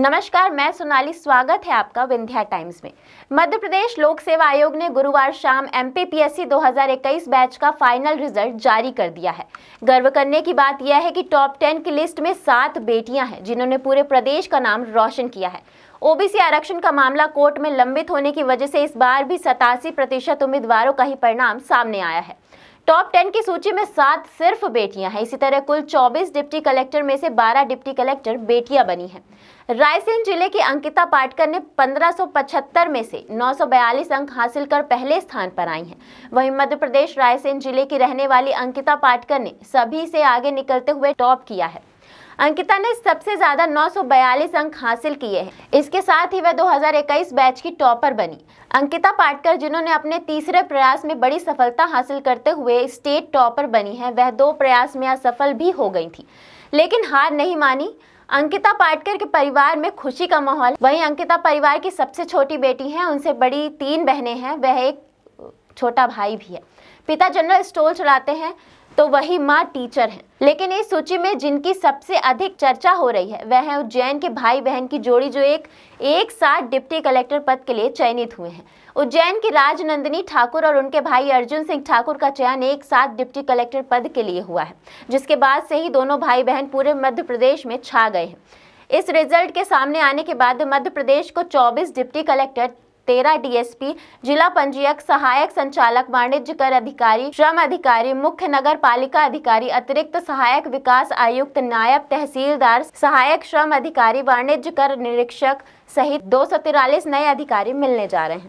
नमस्कार मैं सोनाली स्वागत है आपका विंध्या टाइम्स में मध्य प्रदेश लोक सेवा आयोग ने गुरुवार शाम M P P S batch का फाइनल रिजल्ट जारी कर दिया है गर्व करने की बात यह है कि टॉप टेन की लिस्ट में सात बेटियां हैं जिन्होंने पूरे प्रदेश का नाम रोशन किया है ओबीसी आरक्षण का मामला कोर्ट में लंबित होने की वजह से इस बार भी सतासी प्रतिशत उम्मीदवारों का ही परिणाम सामने आया है टॉप टेन की सूची में सात सिर्फ बेटियां हैं इसी तरह कुल चौबीस डिप्टी कलेक्टर में से बारह डिप्टी कलेक्टर बेटियां बनी हैं रायसेन जिले की अंकिता पाटकर ने 1575 में से 942 अंक हासिल कर पहले स्थान पर आई हैं वहीं मध्य प्रदेश रायसेन जिले की रहने वाली अंकिता पाटकर ने सभी से आगे निकलते हुए टॉप किया है अंकिता ने सबसे ज्यादा 942 अंक हासिल किए हैं इसके साथ ही वह 2021 बैच की टॉपर बनी अंकिता पाटकर जिन्होंने अपने तीसरे प्रयास में बड़ी सफलता हासिल करते हुए स्टेट टॉपर बनी है वह दो प्रयास में असफल भी हो गई थी लेकिन हार नहीं मानी अंकिता पाटकर के परिवार में खुशी का माहौल वहीं अंकिता परिवार की सबसे छोटी बेटी हैं उनसे बड़ी तीन बहनें हैं वह एक छोटा भाई भी है पिता जनरल स्टोर चलाते हैं तो वही माँ टीचर है लेकिन इस सूची में जिनकी सबसे अधिक चर्चा हो रही है वह है उज्जैन के भाई बहन की जोड़ी जो एक एक साथ डिप्टी कलेक्टर पद के लिए चयनित हुए हैं उज्जैन की राजनंदिनी ठाकुर और उनके भाई अर्जुन सिंह ठाकुर का चयन एक साथ डिप्टी कलेक्टर पद के लिए हुआ है जिसके बाद से ही दोनों भाई बहन पूरे मध्य प्रदेश में छा गए हैं इस रिजल्ट के सामने आने के बाद मध्य प्रदेश को 24 डिप्टी कलेक्टर तेरह डीएसपी जिला पंजीयक सहायक संचालक वाणिज्य कर अधिकारी श्रम अधिकारी मुख्य नगर पालिका अधिकारी अतिरिक्त सहायक विकास आयुक्त नायब तहसीलदार सहायक श्रम अधिकारी वाणिज्य कर निरीक्षक सहित दो नए अधिकारी मिलने जा रहे हैं